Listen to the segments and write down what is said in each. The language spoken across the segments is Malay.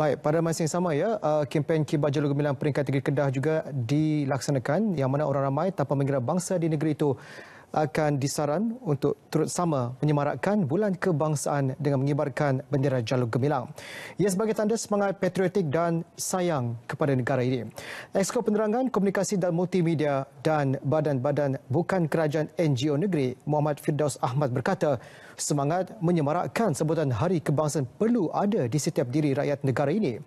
Baik, pada masa yang sama ya, uh, kempen Kibar Jalur Gemilang peringkat tinggi Kedah juga dilaksanakan yang mana orang ramai tanpa mengira bangsa di negeri itu akan disaran untuk turut sama menyemarakkan bulan kebangsaan dengan mengibarkan bendera Jalur Gemilang. Ia sebagai tanda semangat patriotik dan sayang kepada negara ini. Exco Penerangan Komunikasi dan Multimedia dan Badan-Badan Bukan Kerajaan NGO Negeri Muhammad Firdaus Ahmad berkata, semangat menyemarakkan sebutan Hari Kebangsaan perlu ada di setiap diri rakyat negara ini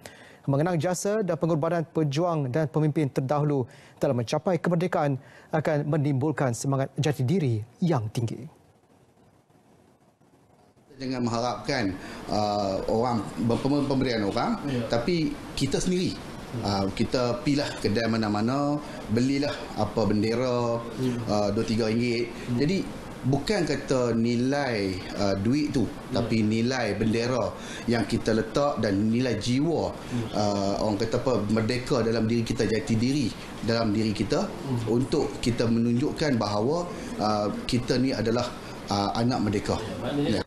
mengenang jasa dan pengorbanan pejuang dan pemimpin terdahulu dalam mencapai kemerdekaan akan menimbulkan semangat jati diri yang tinggi. Jangan mengharapkan uh, orang pemberian orang, ya. tapi kita sendiri. Uh, kita pilah kedai mana-mana belilah apa bendera ya. uh, hmm. uh, 2 3 ringgit jadi bukan kata nilai uh, duit tu ya. tapi nilai bendera yang kita letak dan nilai jiwa ya. uh, orang kata apa merdeka dalam diri kita jati diri dalam diri kita ya. untuk kita menunjukkan bahawa uh, kita ni adalah uh, anak merdeka ya.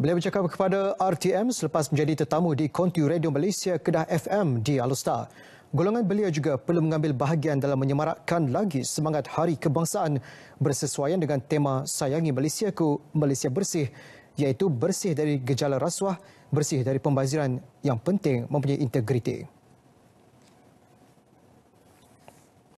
Beliau bercakap kepada RTM selepas menjadi tetamu di Konti Radio Malaysia Kedah FM di Alustar. Golongan belia juga perlu mengambil bahagian dalam menyemarakkan lagi semangat Hari Kebangsaan bersesuaian dengan tema Sayangi Malaysia ku, Malaysia Bersih iaitu bersih dari gejala rasuah, bersih dari pembaziran yang penting mempunyai integriti.